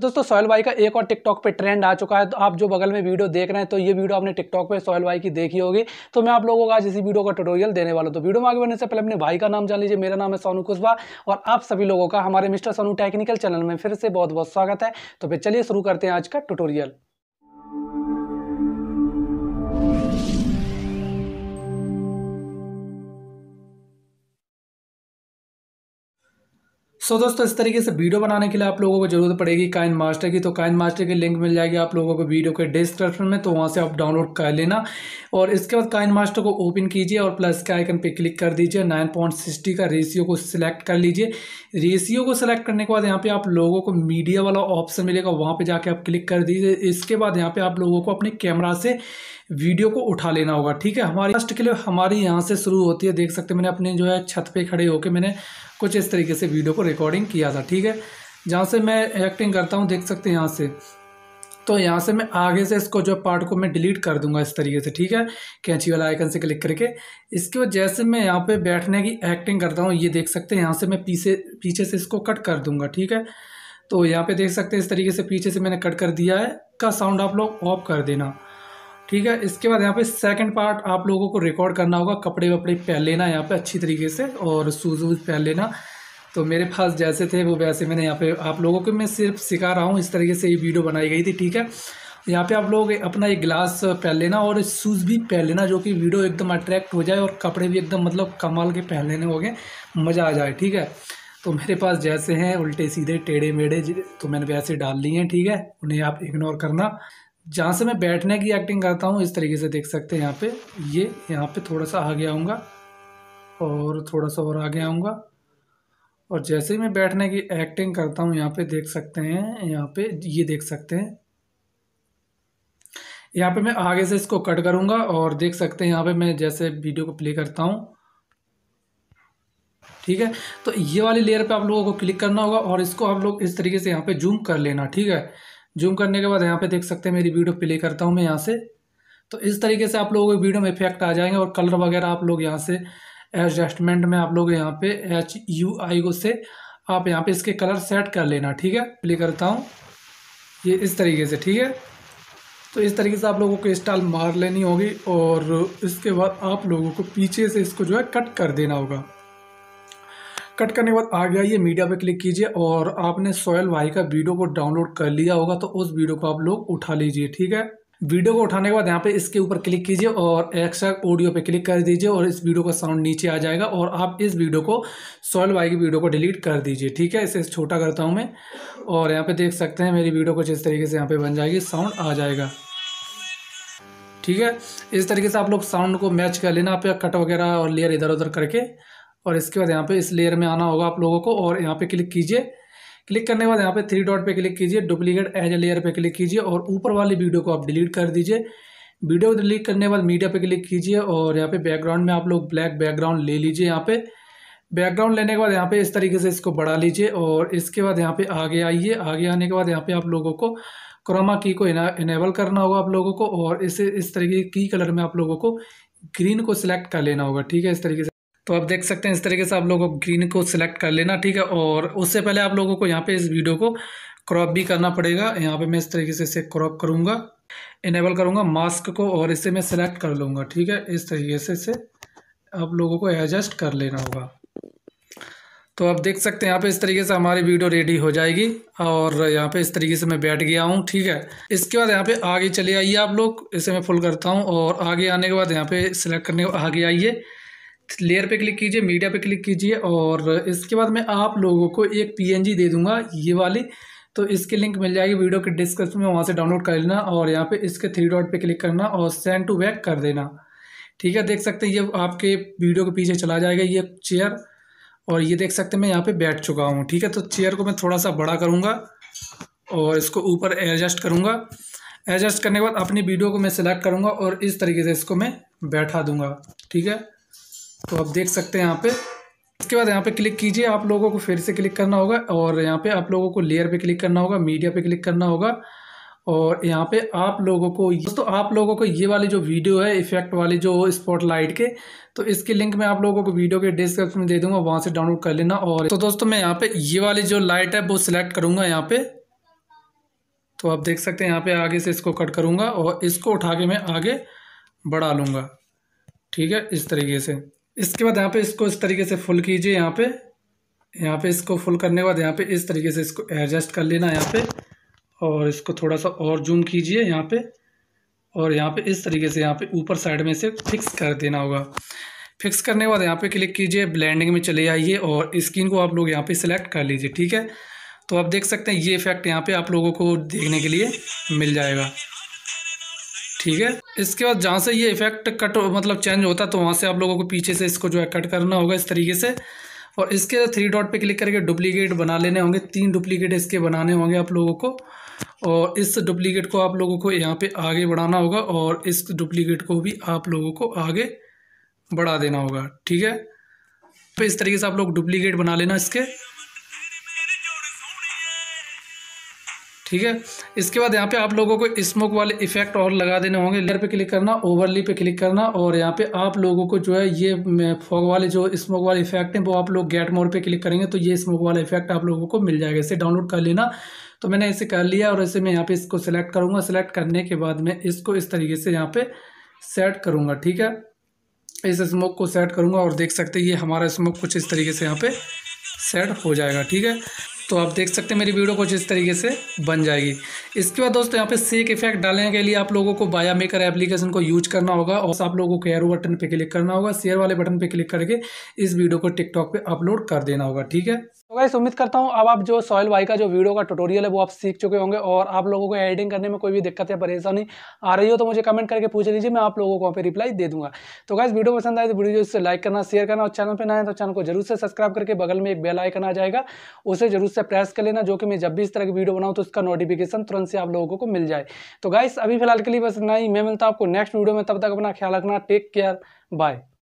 दोस्तों सोयल भाई का एक और टिकटॉक पे ट्रेंड आ चुका है तो आप जो बगल में वीडियो देख रहे हैं तो ये वीडियो आपने टिकटॉक पे सोयल भाई की देखी होगी तो मैं आप लोगों को आज इसी वीडियो का ट्यूटोरियल देने वाला हूँ तो वीडियो में आगे बढ़ने से पहले अपने भाई का नाम जान लीजिए मेरा नाम है सोनू कुशवा और आप सभी लोगों का हमारे मिस्टर सोनू टेक्निकल चैनल में फिर से बहुत बहुत स्वागत है तो फिर चलिए शुरू करते हैं आज का टुटोरियल सो so, दोस्तों इस तरीके से वीडियो बनाने के लिए आप लोगों को जरूरत पड़ेगी काइन मास्टर की तो काइन मास्टर की लिंक मिल जाएगी आप लोगों को वीडियो के डिस्क्रिप्शन में तो वहाँ से आप डाउनलोड कर लेना और इसके बाद काइन मास्टर को ओपन कीजिए और प्लस के आइकन पर क्लिक कर दीजिए नाइन पॉइंट सिक्सटी का रेशियो को सिलेक्ट कर लीजिए रेशियो को सिलेक्ट करने के बाद यहाँ पर आप लोगों को मीडिया वाला ऑप्शन मिलेगा वहाँ पर जाके आप क्लिक कर दीजिए इसके बाद यहाँ पर आप लोगों को अपने कैमरा से वीडियो को उठा लेना होगा ठीक है हमारी फर्स्ट क्लिप हमारी यहाँ से शुरू होती है देख सकते हैं मैंने अपने जो है छत पे खड़े होकर मैंने कुछ इस तरीके से वीडियो को रिकॉर्डिंग किया था ठीक है जहाँ से मैं एक्टिंग करता हूँ देख सकते हैं यहाँ से तो यहाँ से मैं आगे से इसको जो पार्ट को मैं डिलीट कर दूंगा इस तरीके से ठीक है कैंची वाला आइकन से क्लिक करके इसके बाद जैसे मैं यहाँ पे बैठने की एक्टिंग करता हूँ ये देख सकते हैं यहाँ से मैं पीछे पीछे से इसको कट कर दूंगा ठीक है तो यहाँ पे देख सकते हैं इस तरीके से पीछे से मैंने कट कर दिया है का साउंड आप लोग ऑफ कर देना ठीक है इसके बाद यहाँ पे सेकंड पार्ट आप लोगों को रिकॉर्ड करना होगा कपड़े वपड़े पहन लेना यहाँ पे अच्छी तरीके से और शूज़ वूज पहन लेना तो मेरे पास जैसे थे वो वैसे मैंने यहाँ पे आप लोगों को मैं सिर्फ सिखा रहा हूँ इस तरीके से ये वीडियो बनाई गई थी ठीक है यहाँ पे आप लोग अपना एक गिलास पहन लेना और शूज़ भी पहन लेना जो कि वीडियो एकदम अट्रैक्ट हो जाए और कपड़े भी एकदम मतलब कमाल के पहन लेने हो गए मज़ा आ जाए ठीक है तो मेरे पास जैसे हैं उल्टे सीधे टेढ़े मेढ़े तो मैंने वैसे डाल लिए हैं ठीक है उन्हें आप इग्नोर करना जहाँ से मैं बैठने की एक्टिंग करता हूँ इस तरीके से देख सकते हैं यहाँ पे ये यह, यहाँ पे थोड़ा सा आगे आऊँगा और थोड़ा सा और आगे आऊँगा और जैसे ही मैं बैठने की एक्टिंग करता हूँ यहाँ पे देख सकते हैं यहाँ पे ये देख सकते हैं यहाँ पे मैं आगे से इसको कट करूँगा और देख सकते हैं यहाँ पे मैं जैसे वीडियो को प्ले करता हूँ ठीक है तो ये वाली लेयर पर आप लोगों को क्लिक करना होगा और इसको आप लोग इस तरीके से यहाँ पे जूम कर लेना ठीक है जूम करने के बाद यहाँ पे देख सकते हैं मेरी वीडियो प्ले करता हूँ मैं यहाँ से तो इस तरीके से आप लोगों के वीडियो में इफेक्ट आ जाएंगे और कलर वगैरह आप लोग यहाँ से एडजस्टमेंट में आप लोग यहाँ पे एच यू आई को से आप यहाँ पे इसके कलर सेट कर लेना ठीक है प्ले करता हूँ ये इस तरीके से ठीक है तो इस तरीके से आप लोगों को स्टाइल मार लेनी होगी और इसके बाद आप लोगों को पीछे से इसको जो है कट कर देना होगा कट करने के बाद आ गया ये मीडिया पे क्लिक कीजिए और आपने सोयल वाई का वीडियो को डाउनलोड कर लिया होगा तो उस वीडियो को आप लोग उठा लीजिए ठीक है वीडियो को उठाने के बाद यहाँ पे इसके ऊपर क्लिक कीजिए और एक्स्ट्रा ऑडियो पे क्लिक कर दीजिए और इस वीडियो का साउंड नीचे आ जाएगा और आप इस वीडियो को सोयल वाई की वीडियो को डिलीट कर दीजिए ठीक है इसे छोटा करता हूँ मैं और यहाँ पे देख सकते हैं मेरी वीडियो कुछ इस तरीके से यहाँ पे बन जाएगी साउंड आ जाएगा ठीक है इस तरीके से आप लोग साउंड को मैच कर लेना आप कट वगैरह और लेयर इधर उधर करके और इसके बाद यहाँ पे इस लेयर में आना होगा आप लोगों को और यहाँ पे क्लिक कीजिए क्लिक करने के बाद यहाँ पे थ्री डॉट पे क्लिक कीजिए डुप्लीकेट एज ए लेयर पे क्लिक कीजिए और ऊपर वाली वीडियो को आप डिलीट कर दीजिए वीडियो डिलीट करने के बाद मीडिया पे क्लिक कीजिए और यहाँ पे बैकग्राउंड में आप लोग ब्लैक बैकग्राउंड ले लीजिए यहाँ पे बैकग्राउंड लेने के बाद यहाँ पे इस तरीके से इसको बढ़ा लीजिए और इसके बाद यहाँ पे आगे आइए आगे आने के बाद यहाँ पे आप लोगों को क्रोमा की को इनेबल करना होगा आप लोगों को और इसे इस तरीके की कलर में आप लोगों को ग्रीन को सिलेक्ट कर लेना होगा ठीक है इस तरीके से तो आप देख सकते हैं इस तरीके से आप लोगों को ग्रीन को सिलेक्ट कर लेना ठीक है और उससे पहले आप लोगों को यहाँ पे इस वीडियो को क्रॉप भी करना पड़ेगा यहाँ पे मैं इस तरीके से इसे क्रॉप करूँगा इनेबल करूँगा मास्क को और इसे मैं सिलेक्ट कर लूँगा ठीक है इस तरीके से इसे आप लोगों को एडजस्ट कर लेना होगा तो आप देख सकते हैं यहाँ पे इस तरीके से हमारी वीडियो रेडी हो जाएगी और यहाँ पे इस तरीके से मैं बैठ गया हूँ ठीक है इसके बाद यहाँ पे आगे चले आइए आप लोग इसे मैं फुल करता हूँ और आगे आने के बाद यहाँ पे सिलेक्ट करने आगे आइए लेयर पे क्लिक कीजिए मीडिया पे क्लिक कीजिए और इसके बाद मैं आप लोगों को एक पीएनजी दे दूंगा ये वाली तो इसकी लिंक मिल जाएगी वीडियो के डिस्क्रिप्शन में वहाँ से डाउनलोड कर लेना और यहाँ पे इसके थ्री डॉट पे क्लिक करना और सेंड टू बैक कर देना ठीक है देख सकते हैं ये आपके वीडियो के पीछे चला जाएगा ये चेयर और ये देख सकते हैं मैं यहाँ पर बैठ चुका हूँ ठीक है तो चेयर को मैं थोड़ा सा बड़ा करूँगा और इसको ऊपर एडजस्ट करूँगा एडजस्ट करने के बाद अपनी वीडियो को मैं सिलेक्ट करूँगा और इस तरीके से इसको मैं बैठा दूँगा ठीक है तो आप देख सकते हैं यहाँ पे इसके बाद यहाँ पे क्लिक कीजिए आप लोगों को फिर से क्लिक करना होगा और यहाँ पे आप लोगों को लेयर पे क्लिक करना होगा मीडिया पे क्लिक करना होगा और यहाँ पे आप लोगों को दोस्तों आप लोगों को ये वाली जो वीडियो है इफेक्ट वाली जो स्पॉटलाइट के तो इसके लिंक मैं आप लोगों को वीडियो के डिस्क्रिप्शन में दे दूंगा वहाँ से डाउनलोड कर लेना और तो दोस्तों मैं यहाँ पे ये वाली जो लाइट है वो सिलेक्ट करूँगा यहाँ पे तो आप देख सकते हैं यहाँ पे आगे से इसको कट करूँगा और इसको उठा के मैं आगे बढ़ा लूँगा ठीक है इस तरीके से इसके बाद यहाँ पे इसको इस तरीके से फुल कीजिए यहाँ पे यहाँ पे इसको फुल करने के बाद यहाँ पे इस तरीके से इसको एडजस्ट कर लेना यहाँ पे और इसको थोड़ा सा और जूम कीजिए यहाँ पे और यहाँ पे इस तरीके से यहाँ पे ऊपर साइड में इसे फिक्स कर देना होगा फिक्स करने के बाद यहाँ पे क्लिक कीजिए ब्लैंडिंग में चले आइए और स्किन को आप लोग यहाँ पे सिलेक्ट कर लीजिए ठीक है तो आप देख सकते हैं ये इफेक्ट यहाँ पे आप लोगों को देखने के लिए मिल जाएगा ठीक है इसके बाद जहाँ से ये इफेक्ट कट मतलब चेंज होता है तो वहाँ से आप लोगों को पीछे से इसको जो है कट करना होगा इस तरीके से और इसके थ्री डॉट पे क्लिक करके डुप्लीकेट बना लेने होंगे तीन डुप्लीकेट इसके बनाने होंगे आप लोगों को और इस डुप्लीकेट को आप लोगों को यहाँ पे आगे बढ़ाना होगा और इस डुप्लीकेट को भी आप लोगों को आगे बढ़ा देना होगा ठीक है तो इस तरीके से आप लोग डुप्लीकेट बना लेना इसके ठीक है इसके बाद यहाँ पे आप लोगों को स्मोक वाले इफेक्ट और लगा देने होंगे लेयर पे क्लिक करना ओवरली पे क्लिक करना और यहाँ पे आप लोगों को जो है ये फॉग वाले जो स्मोक वाले इफेक्ट हैं वो आप लोग गेट मोड पे क्लिक करेंगे तो ये स्मोक वाला इफेक्ट आप लोगों को मिल जाएगा इसे डाउनलोड कर लेना तो मैंने इसे कर लिया और ऐसे मैं यहाँ पर इसको सिलेक्ट करूँगा सिलेक्ट करने के बाद मैं इसको इस तरीके से यहाँ पर सेट करूँगा ठीक है इस स्मोक को सेट करूँगा और देख सकते ये हमारा स्मोक कुछ इस तरीके से यहाँ पर सेट हो जाएगा ठीक है तो आप देख सकते हैं मेरी वीडियो कुछ इस तरीके से बन जाएगी इसके बाद दोस्तों यहाँ पे सेक इफेक्ट डालने के लिए आप लोगों को बाया मेकर एप्लीकेशन को यूज करना होगा और आप लोगों को एरो बटन पे क्लिक करना होगा शेयर वाले बटन पे क्लिक करके इस वीडियो को टिकटॉक पे अपलोड कर देना होगा ठीक है तो वैसे उम्मीद करता हूँ अब आप जो सॉयल वाई का जो वीडियो का टूटोरियल है वो आप सीख चुके होंगे और आप लोगों को एडिटिंग करने में कोई भी दिक्कत या परेशानी आ रही हो तो मुझे कमेंट करके पूछ लीजिए मैं आप लोगों को वहाँ पर रिप्लाई दे दूंगा तो वैसे वीडियो पसंद आए तो वीडियो से लाइक करना शेयर करना और चैनल पर ना तो चैनल को जरूर से सब्सक्राइब करके बगल में एक बेल आइकन आ जाएगा उसे जरूर से प्रेस कर लेना जो कि मैं जब भी इस तरह की वीडियो बनाऊँ तो उसका नोटिफिकेशन तुरंत से आप लोगों को मिल जाए तो गाइस अभी फिलहाल के लिए बस नहीं मैं मिलता हूँ आपको नेक्स्ट वीडियो में तब तक अपना ख्याल रखना टेक केयर बाय